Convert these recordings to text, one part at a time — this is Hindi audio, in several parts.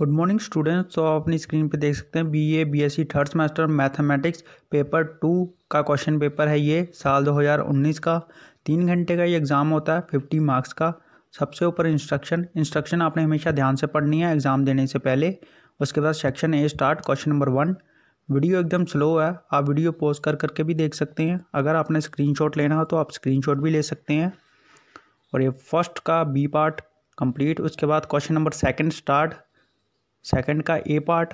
गुड मॉर्निंग स्टूडेंट्स तो आप अपनी स्क्रीन पे देख सकते हैं B A B S C third semester mathematics paper two का क्वेश्चन पेपर है ये साल 2019 का तीन घंटे का ये एग्ज़ाम होता है फिफ्टी मार्क्स का सबसे ऊपर इंस्ट्रक्शन इंस्ट्रक्शन आपने हमेशा ध्यान से पढ़नी है एग्ज़ाम देने से पहले उसके बाद section A start question number one video एकदम स्लो है आप वीडियो पोज कर करके भी देख सकते हैं अगर आपने स्क्रीन लेना हो तो आप स्क्रीन भी ले सकते हैं और ये फर्स्ट का बी पार्ट कंप्लीट उसके बाद question number second start second का ए पार्ट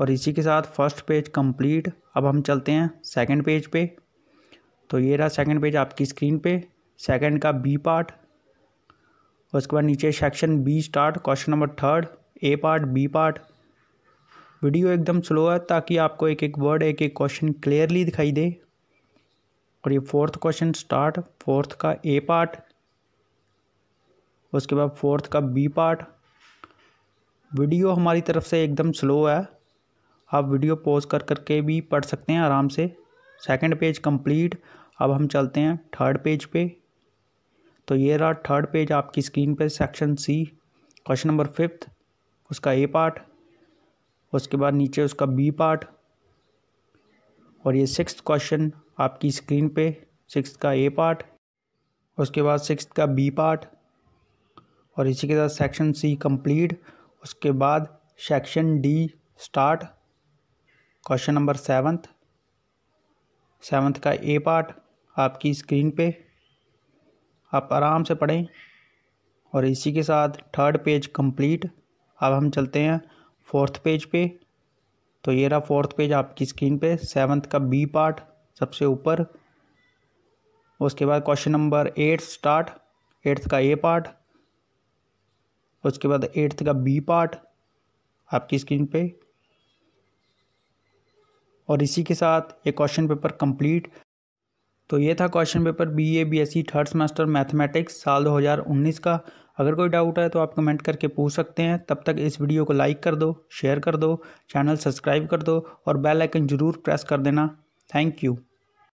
और इसी के साथ फर्स्ट पेज कंप्लीट अब हम चलते हैं सेकंड पेज पे तो ये रहा सेकंड पेज आपकी स्क्रीन पे सेकंड का बी पार्ट और उसके बाद नीचे section B start question number third A part B part video एकदम स्लो है ताकि आपको एक एक वर्ड एक एक क्वेश्चन क्लियरली दिखाई दे और ये फोर्थ क्वेश्चन स्टार्ट फोर्थ का ए पार्ट उसके बाद फोर्थ का बी पार्ट वीडियो हमारी तरफ से एकदम स्लो है आप वीडियो पॉज कर करके भी पढ़ सकते हैं आराम से सेकंड पेज कंप्लीट अब हम चलते हैं थर्ड पेज पे तो ये रहा थर्ड पेज आपकी स्क्रीन पे section C question number fifth उसका ए पार्ट उसके बाद नीचे उसका बी पार्ट और ये सिक्स क्वेश्चन आपकी स्क्रीन पे सिक्स का ए पार्ट उसके बाद सिक्स का बी पार्ट और इसी के साथ सेक्शन सी कंप्लीट उसके बाद section D start question number seventh seventh का ए पार्ट आपकी स्क्रीन पे आप आराम से पढ़ें और इसी के साथ थर्ड पेज कंप्लीट अब हम चलते हैं फोर्थ पेज पे तो ये रहा फोर्थ पेज आपकी स्क्रीन पे सेवन्थ का बी पार्ट सबसे ऊपर उसके बाद question number eight start eighth का ए पार्ट उसके बाद एट्थ का बी पार्ट आपकी स्क्रीन पे और इसी के साथ ये क्वेश्चन पेपर कंप्लीट तो ये था question paper B A B S C third semester mathematics साल 2019 का अगर कोई डाउट है तो आप कमेंट करके पूछ सकते हैं तब तक इस वीडियो को लाइक कर दो शेयर कर दो चैनल सब्सक्राइब कर दो और बेल आइकन ज़रूर प्रेस कर देना थैंक यू